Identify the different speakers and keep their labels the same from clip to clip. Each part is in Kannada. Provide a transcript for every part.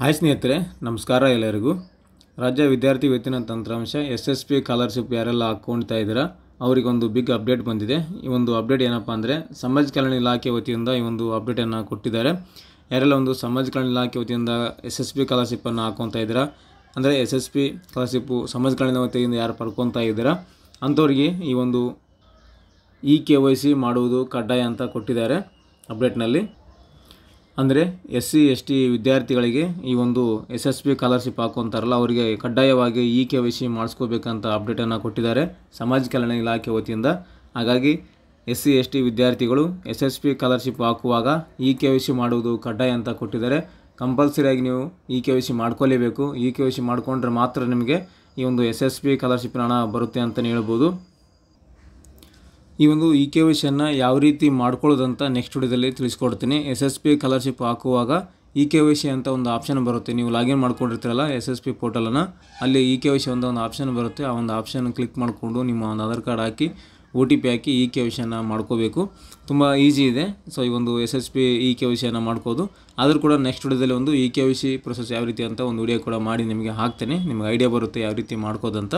Speaker 1: ಹಾಯ್ ಸ್ನೇಹಿತರೆ ನಮಸ್ಕಾರ ಎಲ್ಲರಿಗೂ ರಾಜ್ಯ ವಿದ್ಯಾರ್ಥಿ ವೇತನ ತಂತ್ರಾಂಶ ಎಸ್ ಎಸ್ ಪಿ ಕಾಲರ್ಶಿಪ್ ಯಾರೆಲ್ಲ ಹಾಕ್ಕೊಳ್ತಾ ಇದ್ದೀರಾ ಅವರಿಗೊಂದು ಬಿಗ್ ಅಪ್ಡೇಟ್ ಬಂದಿದೆ ಈ ಒಂದು ಅಪ್ಡೇಟ್ ಏನಪ್ಪ ಅಂದರೆ ಸಮಾಜ ಕಲ್ಯಾಣ ಇಲಾಖೆ ವತಿಯಿಂದ ಈ ಒಂದು ಅಪ್ಡೇಟನ್ನು ಕೊಟ್ಟಿದ್ದಾರೆ ಯಾರೆಲ್ಲ ಒಂದು ಸಮಾಜ ಕಲ್ಯಾಣ ಇಲಾಖೆ ವತಿಯಿಂದ ಎಸ್ ಎಸ್ ಪಿ ಕಾಲರ್ಶಿಪ್ಪನ್ನು ಹಾಕ್ಕೊತಾ ಇದ್ದೀರಾ ಅಂದರೆ ಎಸ್ ಎಸ್ ಪಿ ಸ್ಕಾಲರ್ಶಿಪ್ಪು ಸಮಾಜ ಕಲ್ಯಾಣ ವತಿಯಿಂದ ಯಾರು ಪಡ್ಕೊತಾ ಇದ್ದೀರ ಅಂಥವ್ರಿಗೆ ಈ ಒಂದು ಇ ಕೆ ವೈ ಸಿ ಮಾಡುವುದು ಕಡ್ಡಾಯ ಅಂತ ಕೊಟ್ಟಿದ್ದಾರೆ ಅಪ್ಡೇಟ್ನಲ್ಲಿ ಅಂದರೆ ಎಸ್ ಸಿ ಎಸ್ ಟಿ ವಿದ್ಯಾರ್ಥಿಗಳಿಗೆ ಈ ಒಂದು ಎಸ್ ಎಸ್ ಪಿ ಸ್ಕಾಲರ್ಶಿಪ್ ಅಂತಾರಲ್ಲ ಅವರಿಗೆ ಕಡ್ಡಾಯವಾಗಿ ಇ ಕೆ ವೈ ಸಿ ಮಾಡಿಸ್ಕೋಬೇಕಂತ ಅಪ್ಡೇಟನ್ನು ಕೊಟ್ಟಿದ್ದಾರೆ ಸಮಾಜ ಕಲ್ಯಾಣ ಇಲಾಖೆ ವತಿಯಿಂದ ಹಾಗಾಗಿ ಎಸ್ ಸಿ ಎಸ್ ಟಿ ವಿದ್ಯಾರ್ಥಿಗಳು ಎಸ್ ಎಸ್ ಪಿ ಕಾಲರ್ಶಿಪ್ ಹಾಕುವಾಗ ಇ ಕೆ ವೈ ಸಿ ಮಾಡುವುದು ಕಡ್ಡಾಯ ಅಂತ ಕೊಟ್ಟಿದ್ದಾರೆ ಕಂಪಲ್ಸರಿಯಾಗಿ ನೀವು ಇ ಕೆ ವೈ ಸಿ ಮಾಡ್ಕೊಲೇಬೇಕು ಇ ಕೆ ವೈ ಸಿ ಮಾಡಿಕೊಂಡ್ರೆ ಮಾತ್ರ ನಿಮಗೆ ಈ ಒಂದು ಎಸ್ ಎಸ್ ಪಿ ಸ್ಕಾಲರ್ಶಿಪ್ನ ಹಣ ಬರುತ್ತೆ ಅಂತಲೇ ಹೇಳ್ಬೋದು ಈ ಒಂದು ಇ ಕೆ ವೈ ಯಾವ ರೀತಿ ಮಾಡ್ಕೊಳ್ಳೋದಂತ ನೆಕ್ಸ್ಟ್ ವಿಡಿಯೋದಲ್ಲಿ ತಿಳಿಸ್ಕೊಡ್ತೀನಿ ಎಸ್ ಎಸ್ ಪಿ ಸ್ಕಾಲರ್ಶಿಪ್ ಹಾಕುವಾಗ ಇ ಕೆ ವೈ ಸಿ ಅಂತ ಒಂದು ಆಪ್ಷನ್ ಬರುತ್ತೆ ನೀವು ಲಾಗಿನ್ ಮಾಡ್ಕೊಂಡಿರ್ತೀರಲ್ಲ ಎಸ್ ಎಸ್ ಪಿ ಪೋರ್ಟಲನ್ನು ಅಲ್ಲಿ ಇ ಕೆ ವೈ ಸಿ ಅಂತ ಒಂದು ಆಪ್ಷನ್ ಬರುತ್ತೆ ಆ ಒಂದು ಆಪ್ಷನ್ ಕ್ಲಿಕ್ ಮಾಡಿಕೊಂಡು ನಿಮ್ಮ ಒಂದು ಆಧಾರ್ ಕಾರ್ಡ್ ಹಾಕಿ ಒ ಟಿ ಪಿ ಹಾಕಿ ಇ ಕೆ ವಿಷಯನ ಮಾಡ್ಕೋಬೇಕು ತುಂಬ ಈಸಿ ಇದೆ ಸೊ ಈ ಒಂದು S e S P e K ವಿಷಯನ ಮಾಡ್ಕೋದು ಆದರೂ ಕೂಡ ನೆಕ್ಸ್ಟ್ ವಿಡಿಯೋದಲ್ಲಿ ಒಂದು ಇ ಕೆ ಸಿ ಪ್ರೊಸೆಸ್ ಯಾವ ರೀತಿ ಅಂತ ಒಂದು ವಿಡಿಯೋ ಕೂಡ ಮಾಡಿ ನಿಮಗೆ ಹಾಕ್ತೇನೆ ನಿಮಗೆ ಐಡಿಯಾ ಬರುತ್ತೆ ಯಾವ ರೀತಿ ಮಾಡ್ಕೋದಂತ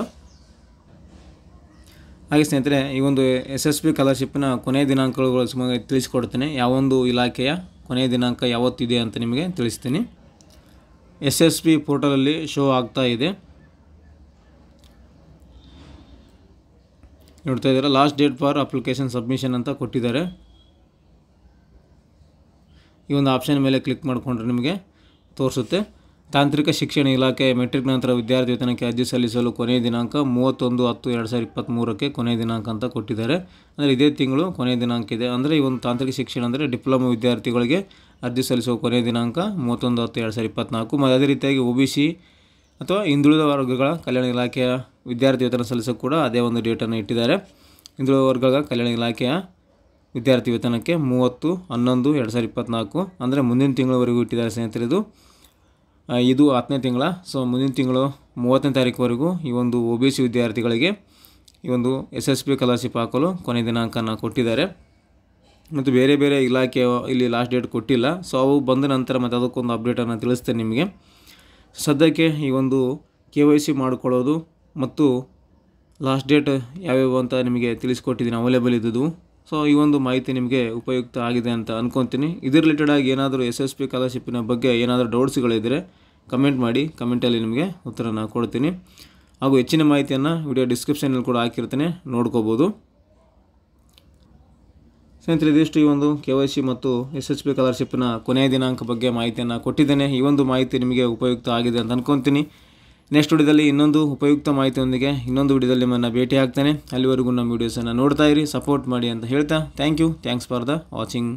Speaker 1: ಹಾಗೆ ಸ್ನೇಹಿತರೆ ಈ ಒಂದು ಎಸ್ ಎಸ್ ಬಿ ಕಲರ್ಶಿಪ್ನ ಕೊನೆಯ ದಿನಾಂಕಗಳು ತಿಳಿಸ್ಕೊಡ್ತೇನೆ ಯಾವೊಂದು ಇಲಾಖೆಯ ಕೊನೆಯ ದಿನಾಂಕ ಯಾವತ್ತಿದೆ ಅಂತ ನಿಮಗೆ ತಿಳಿಸ್ತೀನಿ ಎಸ್ ಎಸ್ ಬಿ ಪೋರ್ಟಲಲ್ಲಿ ಶೋ ಆಗ್ತಾ ಇದೆ ನೋಡ್ತಾ ಇದ್ದಾರೆ last date for application submission ಅಂತ ಕೊಟ್ಟಿದ್ದಾರೆ ಈ ಒಂದು ಆಪ್ಷನ್ ಮೇಲೆ ಕ್ಲಿಕ್ ಮಾಡಿಕೊಂಡ್ರೆ ನಿಮಗೆ ತೋರಿಸುತ್ತೆ ತಾಂತ್ರಿಕ ಶಿಕ್ಷಣ ಇಲಾಖೆ ಮೆಟ್ರಿಕ್ ನಂತರ ವಿದ್ಯಾರ್ಥಿ ವೇತನಕ್ಕೆ ಅರ್ಜಿ ಸಲ್ಲಿಸಲು ಕೊನೆಯ ದಿನಾಂಕ ಮೂವತ್ತೊಂದು ಹತ್ತು ಎರಡು ಸಾವಿರದ ಇಪ್ಪತ್ತ್ಮೂರಕ್ಕೆ ಕೊನೆಯ ದಿನಾಂಕ ಅಂತ ಕೊಟ್ಟಿದ್ದಾರೆ ಅಂದರೆ ಇದೇ ತಿಂಗಳು ಕೊನೆಯ ದಿನಾಂಕ ಇದೆ ಅಂದರೆ ಈ ಒಂದು ತಾಂತ್ರಿಕ ಶಿಕ್ಷಣ ಅಂದರೆ ಡಿಪ್ಲೊಮಾ ವಿದ್ಯಾರ್ಥಿಗಳಿಗೆ ಅರ್ಜಿ ಸಲ್ಲಿಸುವ ಕೊನೆಯ ದಿನಾಂಕ ಮೂವತ್ತೊಂದು ಹತ್ತು ಎರಡು ಸಾವಿರದ ಇಪ್ಪತ್ತ್ನಾಲ್ಕು ಮತ್ತು ಅದೇ ರೀತಿಯಾಗಿ ಒ ಬಿ ಸಿ ಅಥವಾ ಹಿಂದುಳಿದ ವರ್ಗಗಳ ಕಲ್ಯಾಣ ಇಲಾಖೆಯ ವಿದ್ಯಾರ್ಥಿ ವೇತನ ಸಲ್ಲಿಸೋ ಕೂಡ ಅದೇ ಒಂದು ಡೇಟನ್ನು ಇಟ್ಟಿದ್ದಾರೆ ಹಿಂದುಳಿದ ವರ್ಗಗಳ ಕಲ್ಯಾಣ ಇಲಾಖೆಯ ವಿದ್ಯಾರ್ಥಿ ವೇತನಕ್ಕೆ ಮೂವತ್ತು ಹನ್ನೊಂದು ಎರಡು ಸಾವಿರದ ಇಪ್ಪತ್ತ್ನಾಲ್ಕು ಅಂದರೆ ಮುಂದಿನ ತಿಂಗಳವರೆಗೂ ಇಟ್ಟಿದ್ದಾರೆ ಸ್ನೇಹಿತರಿದು ಇದು ಹತ್ತನೇ ತಿಂಗಳ ಸೊ ಮುಂದಿನ ತಿಂಗಳು ಮೂವತ್ತನೇ ತಾರೀಕುವರೆಗೂ ಈ ಒಂದು ಒ ಬಿ ಸಿ ವಿದ್ಯಾರ್ಥಿಗಳಿಗೆ ಈ ಒಂದು ಎಸ್ ಎಸ್ ಪಿ ಸ್ಕಾಲರ್ಶಿಪ್ ಹಾಕಲು ಕೊನೆ ದಿನಾಂಕನ ಕೊಟ್ಟಿದ್ದಾರೆ ಮತ್ತು ಬೇರೆ ಬೇರೆ ಇಲಾಖೆ ಇಲ್ಲಿ ಲಾಸ್ಟ್ ಡೇಟ್ ಕೊಟ್ಟಿಲ್ಲ ಸೊ ಅವು ಬಂದ ನಂತರ ಮತ್ತು ಅದಕ್ಕೊಂದು ಅಪ್ಡೇಟನ್ನು ತಿಳಿಸ್ತೇನೆ ನಿಮಗೆ ಸದ್ಯಕ್ಕೆ ಈ ಒಂದು ಕೆ ವೈ ಸಿ ಮಾಡಿಕೊಳ್ಳೋದು ಮತ್ತು ಲಾಸ್ಟ್ ಡೇಟ್ ಯಾವ್ಯಾವ ಅಂತ ನಿಮಗೆ ತಿಳಿಸ್ಕೊಟ್ಟಿದ್ದೀನಿ ಅವೈಲೇಬಲ್ ಇದ್ದದು ಸೊ ಈ ಒಂದು ಮಾಹಿತಿ ನಿಮಗೆ ಉಪಯುಕ್ತ ಆಗಿದೆ ಅಂತ ಅಂದ್ಕೊತೀನಿ ಇದ್ರ ರಿಲೇಟೆಡ್ ಆಗಿ ಏನಾದರೂ ಎಸ್ ಎಸ್ ಪಿ ಕಾಲರ್ಶಿಪ್ನ ಬಗ್ಗೆ ಏನಾದರೂ ಡೌಟ್ಸ್ಗಳಿದ್ದರೆ ಕಮೆಂಟ್ ಮಾಡಿ ಕಮೆಂಟಲ್ಲಿ ನಿಮಗೆ ಉತ್ತರನ ಕೊಡ್ತೀನಿ ಹಾಗೂ ಹೆಚ್ಚಿನ ಮಾಹಿತಿಯನ್ನು ವಿಡಿಯೋ ಡಿಸ್ಕ್ರಿಪ್ಷನಲ್ಲಿ ಕೂಡ ಹಾಕಿರ್ತೀನಿ ನೋಡ್ಕೋಬೋದು ಸ್ನೇಹಿತರೆ ಇದಿಷ್ಟು ಈ ಒಂದು ಕೆ ವೈ ಸಿ ಮತ್ತು ಎಸ್ ಎಸ್ ಪಿ ಸ್ಕಾಲರ್ಶಿಪ್ನ ಕೊನೆಯ ದಿನಾಂಕ ಬಗ್ಗೆ ಮಾಹಿತಿಯನ್ನು ಕೊಟ್ಟಿದ್ದೇನೆ ಈ ಒಂದು ಮಾಹಿತಿ ನಿಮಗೆ ಉಪಯುಕ್ತ ಆಗಿದೆ ಅಂತ ಅಂದ್ಕೊತೀನಿ ನೆಕ್ಸ್ಟ್ ವಿಡಿಯೋದಲ್ಲಿ ಇನ್ನೊಂದು ಉಪಯುಕ್ತ ಮಾಹಿತಿಯೊಂದಿಗೆ ಇನ್ನೊಂದು ವಿಡಿಯೋದಲ್ಲಿ ನಿಮ್ಮನ್ನು ಭೇಟಿ ಆಗ್ತಾನೆ ಅಲ್ಲಿವರೆಗೂ ನಮ್ಮ ವೀಡಿಯೋಸನ್ನು ನೋಡ್ತಾ ಇರಿ ಸಪೋರ್ಟ್ ಮಾಡಿ ಅಂತ ಹೇಳ್ತಾ thank you thanks for the watching